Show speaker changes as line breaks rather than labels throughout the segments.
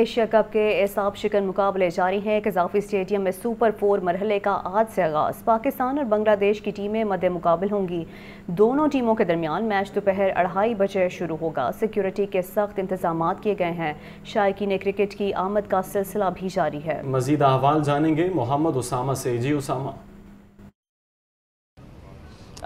Asia cup के एसाब शिकन मुकाबले जारी हैं कजाफी स्टेडियम में सुपर फोर मरहले का आज से आगाज़ पाकिस्तान और बांग्लादेश की टीमें मद मुकाबल होंगी दोनों टीमों के दरमियान मैच दोपहर अढ़ाई बजे शुरू होगा सिक्योरिटी के सख्त इंतजाम किए गए हैं शायक ने क्रिकेट की आमद का सिलसिला भी जारी है
मजीद अहवाल जानेंगे मोहम्मद उसामा से जी उसामा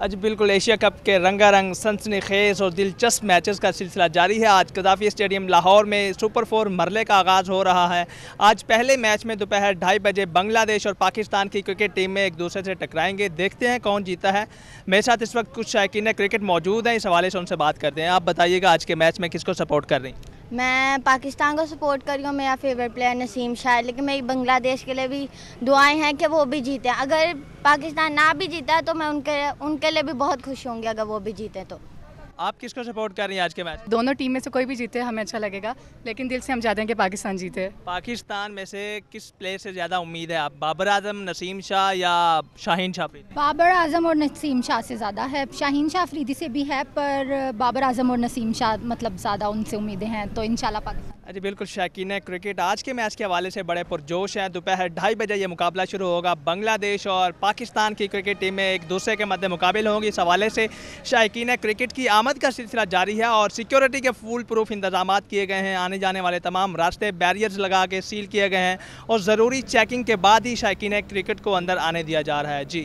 आज बिल्कुल एशिया कप के रंगारंग सनसनी खेज और दिलचस्प मैचेस का सिलसिला जारी है आज कदाफी स्टेडियम लाहौर में सुपर फोर मरले का आगाज़ हो रहा है आज पहले मैच में दोपहर ढाई बजे बांग्लादेश और पाकिस्तान की क्रिकेट टीम में एक दूसरे से टकराएंगे देखते हैं कौन जीता है मेरे साथ इस वक्त कुछ शायक क्रिकेट मौजूद हैं इस हवाले से उनसे बात करते हैं आप बताइएगा आज के मैच में किसको सपोर्ट कर रही हैं
मैं पाकिस्तान को सपोर्ट कर रही हूँ मेरा फेवरेट प्लेयर नसीम शाह लेकिन मेरी बांग्लादेश के लिए भी दुआएं हैं कि वो भी जीते अगर पाकिस्तान ना भी जीता तो मैं उनके उनके लिए भी बहुत खुश होंगी अगर वो भी जीते तो
आप किसको सपोर्ट कर रही हैं आज के मैच
दोनों टीम में से कोई भी जीते हमें अच्छा लगेगा लेकिन दिल से हम चाहते हैं कि पाकिस्तान जीते
पाकिस्तान में से किस प्लेयर से ज़्यादा उम्मीद है आप बाबर आजम नसीम शाह या शाहीन शाह
बाबर आजम और नसीम शाह से ज़्यादा है शाहीन शाह अफरीदी से भी है पर बाबर आजम और नसीम शाह मतलब ज़्यादा उनसे उम्मीदें हैं तो इनशाला पाकिस्तान
अरे बिल्कुल शौकीन है क्रिकेट आज के मैच के हवाले से बड़े पुरजोश हैं दोपहर ढाई बजे ये मुकाबला शुरू होगा बांग्लादेश और पाकिस्तान की क्रिकेट टीमें एक दूसरे के मध्य मुकाबले होंगी इस हवाले से शाकिन है क्रिकेट की आमद का सिलसिला जारी है और सिक्योरिटी के फूल प्रूफ इंतजाम किए गए हैं आने जाने वाले तमाम रास्ते बैरियर्स लगा के सील किए गए हैं और ज़रूरी चेकिंग के बाद ही शाकिन क्रिकेट को अंदर आने दिया जा रहा है जी